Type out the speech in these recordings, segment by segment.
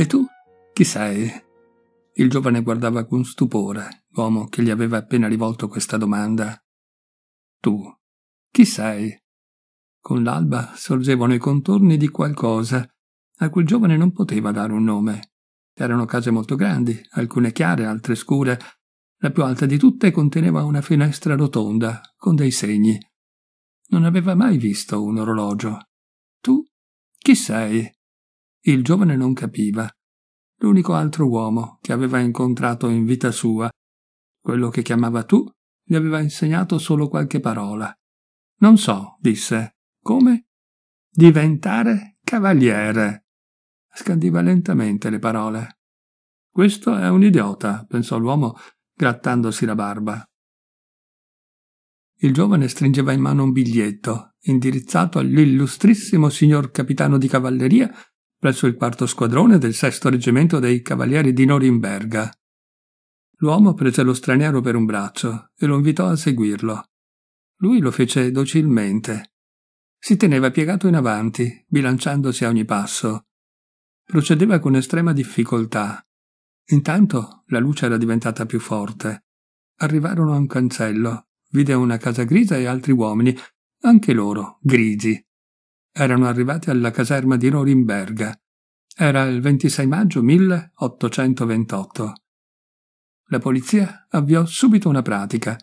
E tu? Chi sei? Il giovane guardava con stupore l'uomo che gli aveva appena rivolto questa domanda. Tu? Chi sei? Con l'alba sorgevano i contorni di qualcosa a quel giovane non poteva dare un nome. Erano case molto grandi, alcune chiare, altre scure. La più alta di tutte conteneva una finestra rotonda, con dei segni. Non aveva mai visto un orologio. Tu? Chi sei? Il giovane non capiva. L'unico altro uomo che aveva incontrato in vita sua, quello che chiamava tu, gli aveva insegnato solo qualche parola. Non so, disse. Come? Diventare cavaliere scandiva lentamente le parole. Questo è un idiota, pensò l'uomo, grattandosi la barba. Il giovane stringeva in mano un biglietto, indirizzato all'illustrissimo signor capitano di cavalleria presso il quarto squadrone del sesto reggimento dei cavalieri di Norimberga. L'uomo prese lo straniero per un braccio e lo invitò a seguirlo. Lui lo fece docilmente. Si teneva piegato in avanti, bilanciandosi a ogni passo, procedeva con estrema difficoltà. Intanto la luce era diventata più forte. Arrivarono a un cancello, vide una casa grigia e altri uomini, anche loro grigi. Erano arrivati alla caserma di Norimberga. Era il 26 maggio 1828. La polizia avviò subito una pratica.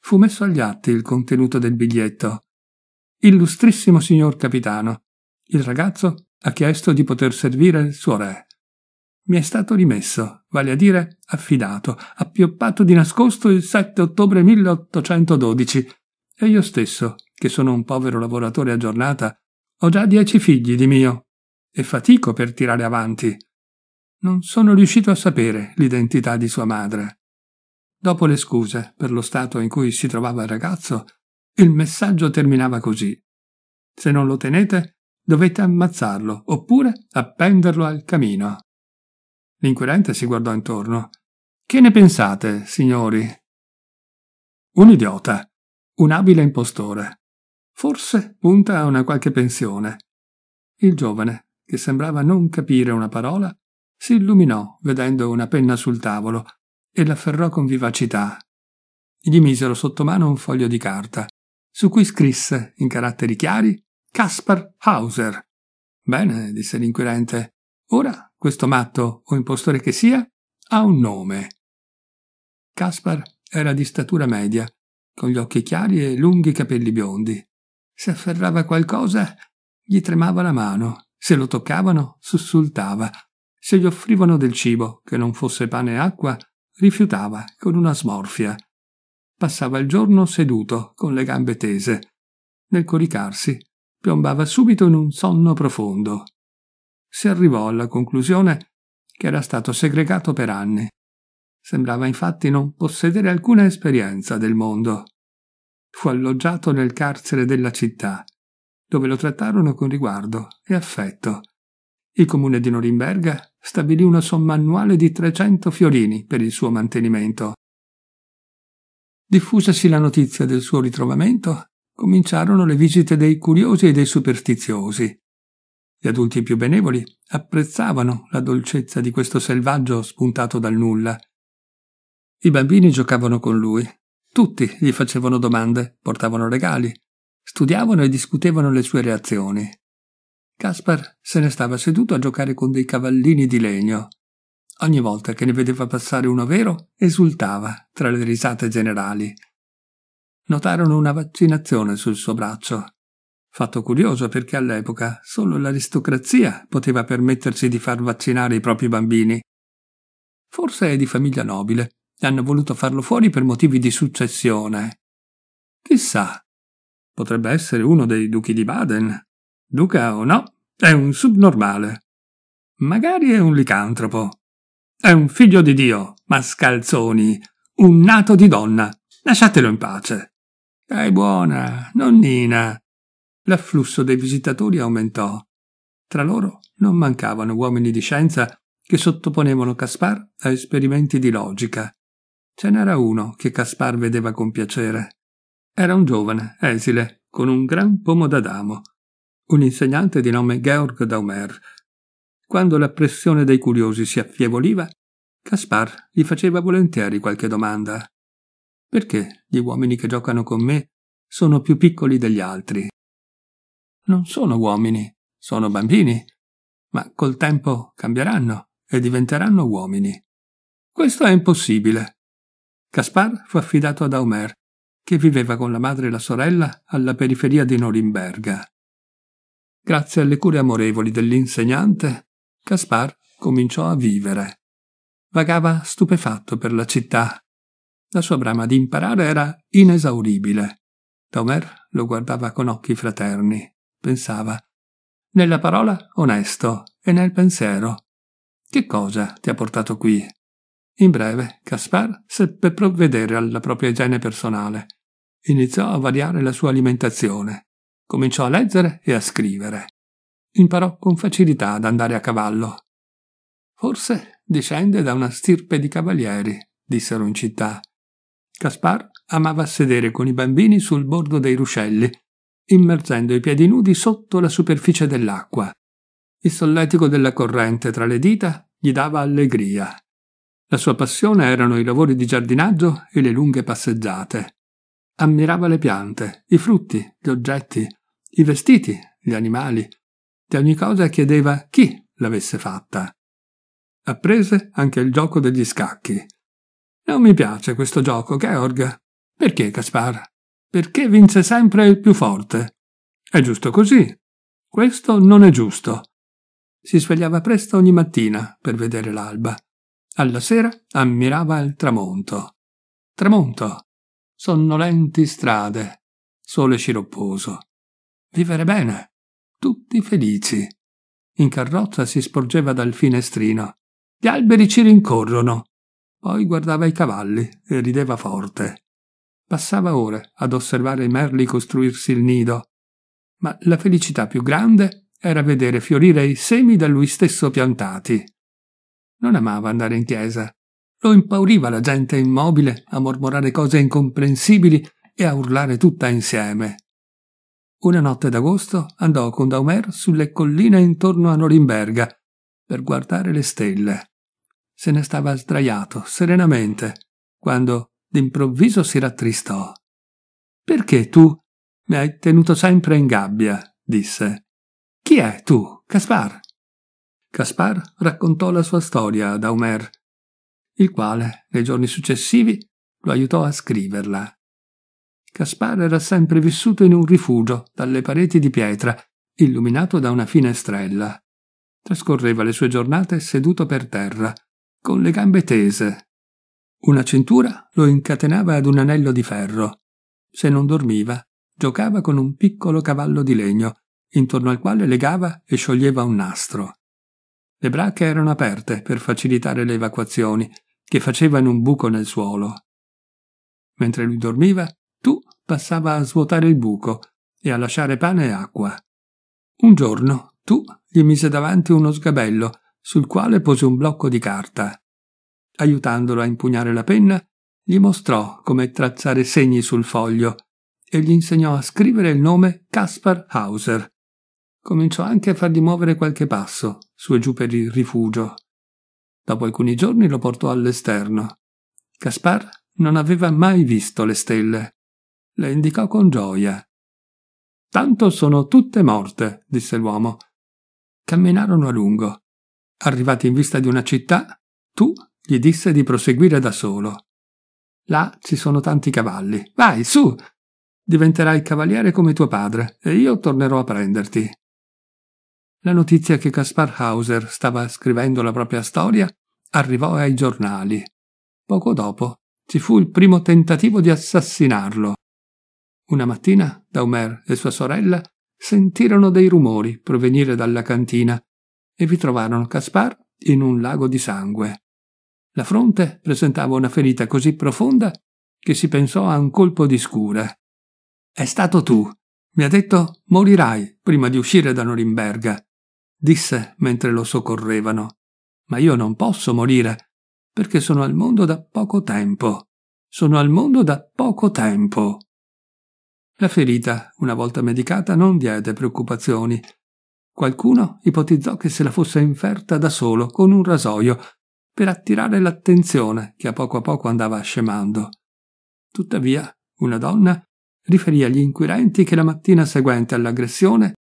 Fu messo agli atti il contenuto del biglietto. Illustrissimo signor capitano, il ragazzo ha chiesto di poter servire il suo re. Mi è stato rimesso, vale a dire affidato, appioppato di nascosto il 7 ottobre 1812, e io stesso, che sono un povero lavoratore a giornata, ho già dieci figli di mio, e fatico per tirare avanti. Non sono riuscito a sapere l'identità di sua madre. Dopo le scuse per lo stato in cui si trovava il ragazzo, il messaggio terminava così. Se non lo tenete, dovete ammazzarlo oppure appenderlo al camino. L'inquirente si guardò intorno. Che ne pensate, signori? Un idiota, un abile impostore. Forse punta a una qualche pensione. Il giovane, che sembrava non capire una parola, si illuminò vedendo una penna sul tavolo e l'afferrò con vivacità. Gli misero sotto mano un foglio di carta, su cui scrisse, in caratteri chiari, Caspar Hauser. Bene, disse l'inquirente. Ora questo matto, o impostore che sia, ha un nome. Caspar era di statura media, con gli occhi chiari e lunghi capelli biondi. Se afferrava qualcosa, gli tremava la mano. Se lo toccavano, sussultava. Se gli offrivano del cibo, che non fosse pane e acqua, rifiutava con una smorfia. Passava il giorno seduto, con le gambe tese. Nel coricarsi, piombava subito in un sonno profondo. Si arrivò alla conclusione che era stato segregato per anni. Sembrava infatti non possedere alcuna esperienza del mondo. Fu alloggiato nel carcere della città, dove lo trattarono con riguardo e affetto. Il comune di Norimberga stabilì una somma annuale di 300 fiorini per il suo mantenimento. Diffusasi la notizia del suo ritrovamento cominciarono le visite dei curiosi e dei superstiziosi. Gli adulti più benevoli apprezzavano la dolcezza di questo selvaggio spuntato dal nulla. I bambini giocavano con lui, tutti gli facevano domande, portavano regali, studiavano e discutevano le sue reazioni. Caspar se ne stava seduto a giocare con dei cavallini di legno. Ogni volta che ne vedeva passare uno vero, esultava tra le risate generali notarono una vaccinazione sul suo braccio. Fatto curioso perché all'epoca solo l'aristocrazia poteva permettersi di far vaccinare i propri bambini. Forse è di famiglia nobile e hanno voluto farlo fuori per motivi di successione. Chissà, potrebbe essere uno dei duchi di Baden. Duca o no, è un subnormale. Magari è un licantropo. È un figlio di Dio, mascalzoni, un nato di donna. Lasciatelo in pace. Dai buona, nonnina. L'afflusso dei visitatori aumentò. Tra loro non mancavano uomini di scienza che sottoponevano Caspar a esperimenti di logica. Ce n'era uno che Caspar vedeva con piacere. Era un giovane, esile, con un gran pomo d'adamo, un insegnante di nome Georg Daumer. Quando la pressione dei curiosi si affievoliva, Caspar gli faceva volentieri qualche domanda. Perché gli uomini che giocano con me sono più piccoli degli altri? Non sono uomini, sono bambini, ma col tempo cambieranno e diventeranno uomini. Questo è impossibile. Caspar fu affidato ad Aumer, che viveva con la madre e la sorella alla periferia di Norimberga. Grazie alle cure amorevoli dell'insegnante, Caspar cominciò a vivere. Vagava stupefatto per la città, la sua brama di imparare era inesauribile. Tomer lo guardava con occhi fraterni. Pensava nella parola onesto e nel pensiero. Che cosa ti ha portato qui? In breve, Caspar seppe provvedere alla propria igiene personale. Iniziò a variare la sua alimentazione. Cominciò a leggere e a scrivere. Imparò con facilità ad andare a cavallo. Forse discende da una stirpe di cavalieri, dissero in città. Caspar amava sedere con i bambini sul bordo dei ruscelli, immergendo i piedi nudi sotto la superficie dell'acqua. Il solletico della corrente tra le dita gli dava allegria. La sua passione erano i lavori di giardinaggio e le lunghe passeggiate. Ammirava le piante, i frutti, gli oggetti, i vestiti, gli animali. Di ogni cosa chiedeva chi l'avesse fatta. Apprese anche il gioco degli scacchi. Non mi piace questo gioco, Georg. Perché, Caspar? Perché vince sempre il più forte. È giusto così. Questo non è giusto. Si svegliava presto ogni mattina per vedere l'alba. Alla sera ammirava il tramonto. Tramonto. Sonnolenti strade. Sole sciropposo. Vivere bene. Tutti felici. In carrozza si sporgeva dal finestrino. Gli alberi ci rincorrono. Poi guardava i cavalli e rideva forte. Passava ore ad osservare i merli costruirsi il nido, ma la felicità più grande era vedere fiorire i semi da lui stesso piantati. Non amava andare in chiesa. Lo impauriva la gente immobile a mormorare cose incomprensibili e a urlare tutta insieme. Una notte d'agosto andò con Daumer sulle colline intorno a Norimberga per guardare le stelle se ne stava sdraiato serenamente, quando d'improvviso si rattristò. Perché tu mi hai tenuto sempre in gabbia? disse. Chi è tu, Caspar? Caspar raccontò la sua storia ad Aumer, il quale, nei giorni successivi, lo aiutò a scriverla. Caspar era sempre vissuto in un rifugio dalle pareti di pietra, illuminato da una finestrella. Trascorreva le sue giornate seduto per terra, con le gambe tese. Una cintura lo incatenava ad un anello di ferro. Se non dormiva, giocava con un piccolo cavallo di legno, intorno al quale legava e scioglieva un nastro. Le bracche erano aperte per facilitare le evacuazioni, che facevano un buco nel suolo. Mentre lui dormiva, tu passava a svuotare il buco e a lasciare pane e acqua. Un giorno tu gli mise davanti uno sgabello sul quale pose un blocco di carta. Aiutandolo a impugnare la penna, gli mostrò come tracciare segni sul foglio e gli insegnò a scrivere il nome Caspar Hauser. Cominciò anche a fargli muovere qualche passo, su e giù per il rifugio. Dopo alcuni giorni lo portò all'esterno. Caspar non aveva mai visto le stelle. Le indicò con gioia. Tanto sono tutte morte, disse l'uomo. Camminarono a lungo. Arrivati in vista di una città, tu gli disse di proseguire da solo. Là ci sono tanti cavalli. Vai, su! Diventerai cavaliere come tuo padre e io tornerò a prenderti. La notizia che Kaspar Hauser stava scrivendo la propria storia arrivò ai giornali. Poco dopo ci fu il primo tentativo di assassinarlo. Una mattina Daumer e sua sorella sentirono dei rumori provenire dalla cantina e vi trovarono Caspar in un lago di sangue. La fronte presentava una ferita così profonda che si pensò a un colpo di scure. È stato tu. Mi ha detto morirai prima di uscire da Norimberga, disse mentre lo soccorrevano. Ma io non posso morire, perché sono al mondo da poco tempo. Sono al mondo da poco tempo. La ferita, una volta medicata, non diede preoccupazioni Qualcuno ipotizzò che se la fosse inferta da solo con un rasoio per attirare l'attenzione che a poco a poco andava scemando. Tuttavia, una donna riferì agli inquirenti che la mattina seguente all'aggressione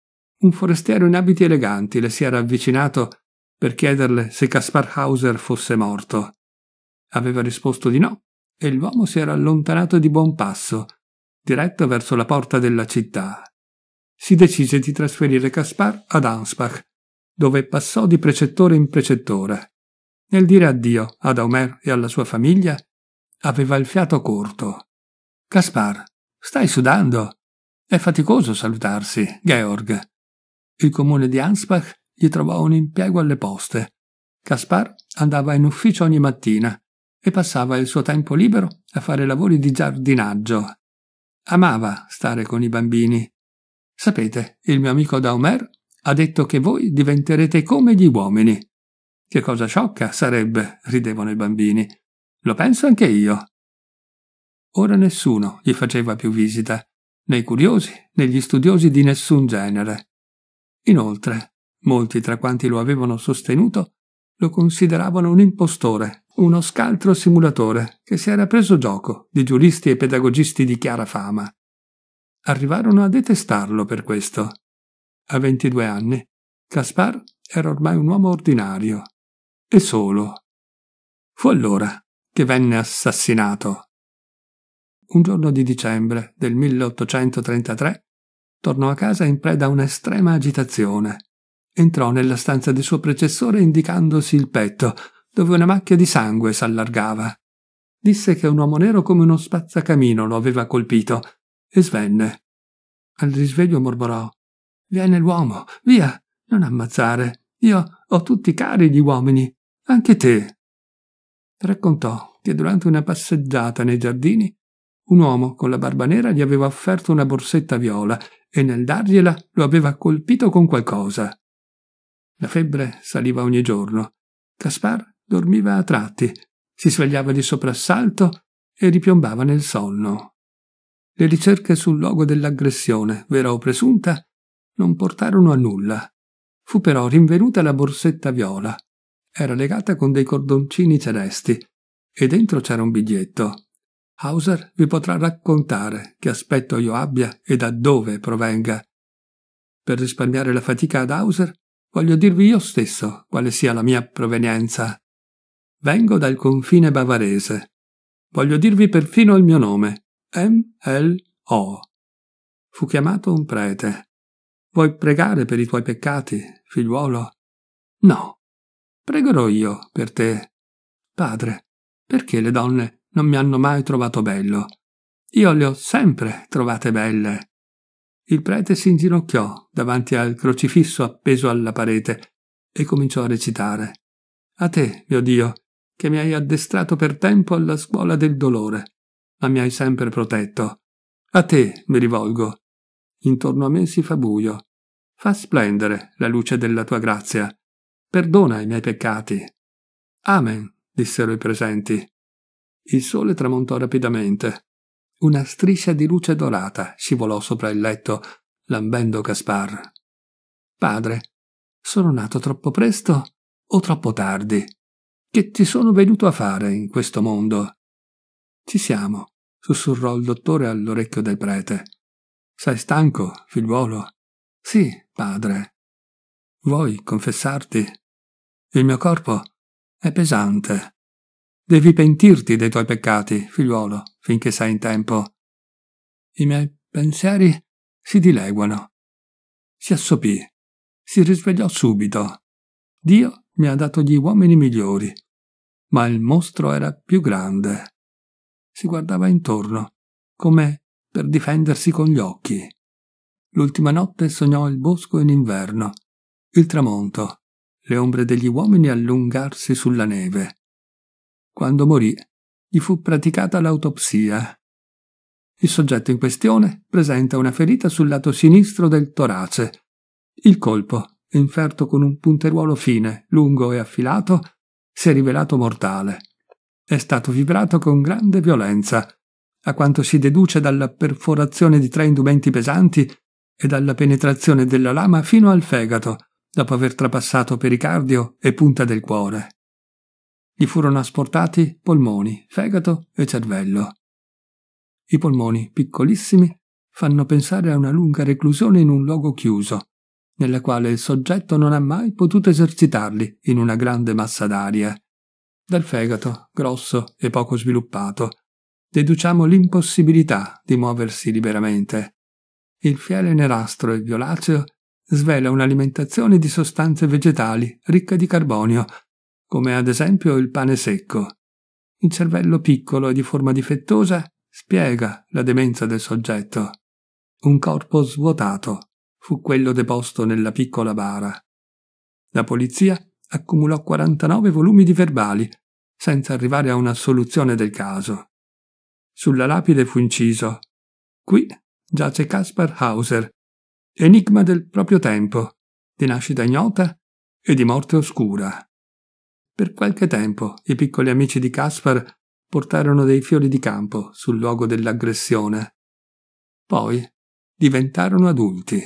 un forestiero in abiti eleganti le si era avvicinato per chiederle se Kaspar Hauser fosse morto. Aveva risposto di no e l'uomo si era allontanato di buon passo, diretto verso la porta della città si decise di trasferire Caspar ad Ansbach, dove passò di precettore in precettore. Nel dire addio ad Omer e alla sua famiglia, aveva il fiato corto. Caspar, stai sudando? È faticoso salutarsi, Georg. Il comune di Ansbach gli trovò un impiego alle poste. Caspar andava in ufficio ogni mattina e passava il suo tempo libero a fare lavori di giardinaggio. Amava stare con i bambini Sapete, il mio amico Daumer ha detto che voi diventerete come gli uomini. Che cosa sciocca sarebbe, ridevano i bambini. Lo penso anche io. Ora nessuno gli faceva più visita, né i curiosi né gli studiosi di nessun genere. Inoltre, molti tra quanti lo avevano sostenuto lo consideravano un impostore, uno scaltro simulatore che si era preso gioco di giuristi e pedagogisti di chiara fama. Arrivarono a detestarlo per questo. A 22 anni, Caspar era ormai un uomo ordinario e solo. Fu allora che venne assassinato. Un giorno di dicembre del 1833 tornò a casa in preda a un'estrema agitazione. Entrò nella stanza del suo predecessore indicandosi il petto, dove una macchia di sangue s'allargava. Disse che un uomo nero come uno spazzacamino lo aveva colpito e svenne. Al risveglio mormorò Viene l'uomo, via, non ammazzare. Io ho tutti cari gli uomini, anche te. Raccontò che durante una passeggiata nei giardini un uomo con la barba nera gli aveva offerto una borsetta viola e nel dargliela lo aveva colpito con qualcosa. La febbre saliva ogni giorno. Caspar dormiva a tratti, si svegliava di soprassalto e ripiombava nel sonno. Le ricerche sul luogo dell'aggressione, vera o presunta, non portarono a nulla. Fu però rinvenuta la borsetta viola. Era legata con dei cordoncini celesti e dentro c'era un biglietto. Hauser vi potrà raccontare che aspetto io abbia e da dove provenga. Per risparmiare la fatica ad Hauser, voglio dirvi io stesso quale sia la mia provenienza. Vengo dal confine bavarese. Voglio dirvi perfino il mio nome, M.L.O. Fu chiamato un prete. Vuoi pregare per i tuoi peccati, figliuolo? No. Pregherò io per te. Padre, perché le donne non mi hanno mai trovato bello? Io le ho sempre trovate belle. Il prete si inginocchiò davanti al crocifisso appeso alla parete e cominciò a recitare. A te, mio Dio, che mi hai addestrato per tempo alla scuola del dolore ma mi hai sempre protetto. A te mi rivolgo. Intorno a me si fa buio. Fa splendere la luce della tua grazia. Perdona i miei peccati. Amen, dissero i presenti. Il sole tramontò rapidamente. Una striscia di luce dorata scivolò sopra il letto, lambendo Caspar. Padre, sono nato troppo presto o troppo tardi? Che ti sono venuto a fare in questo mondo? Ci siamo, sussurrò il dottore all'orecchio del prete. Sei stanco, figliuolo? Sì, padre. Vuoi confessarti? Il mio corpo è pesante. Devi pentirti dei tuoi peccati, figliuolo, finché sei in tempo. I miei pensieri si dileguano. Si assopì. Si risvegliò subito. Dio mi ha dato gli uomini migliori, ma il mostro era più grande si guardava intorno, come per difendersi con gli occhi. L'ultima notte sognò il bosco in inverno, il tramonto, le ombre degli uomini allungarsi sulla neve. Quando morì, gli fu praticata l'autopsia. Il soggetto in questione presenta una ferita sul lato sinistro del torace. Il colpo, inferto con un punteruolo fine, lungo e affilato, si è rivelato mortale è stato vibrato con grande violenza, a quanto si deduce dalla perforazione di tre indumenti pesanti e dalla penetrazione della lama fino al fegato, dopo aver trapassato pericardio e punta del cuore. Gli furono asportati polmoni, fegato e cervello. I polmoni, piccolissimi, fanno pensare a una lunga reclusione in un luogo chiuso, nella quale il soggetto non ha mai potuto esercitarli in una grande massa d'aria dal fegato, grosso e poco sviluppato, deduciamo l'impossibilità di muoversi liberamente. Il fiele nerastro e violaceo svela un'alimentazione di sostanze vegetali ricche di carbonio, come ad esempio il pane secco. Il cervello piccolo e di forma difettosa spiega la demenza del soggetto. Un corpo svuotato fu quello deposto nella piccola bara. La polizia accumulò 49 volumi di verbali, senza arrivare a una soluzione del caso. Sulla lapide fu inciso Qui giace Caspar Hauser, enigma del proprio tempo, di nascita ignota e di morte oscura. Per qualche tempo i piccoli amici di Caspar portarono dei fiori di campo sul luogo dell'aggressione. Poi diventarono adulti.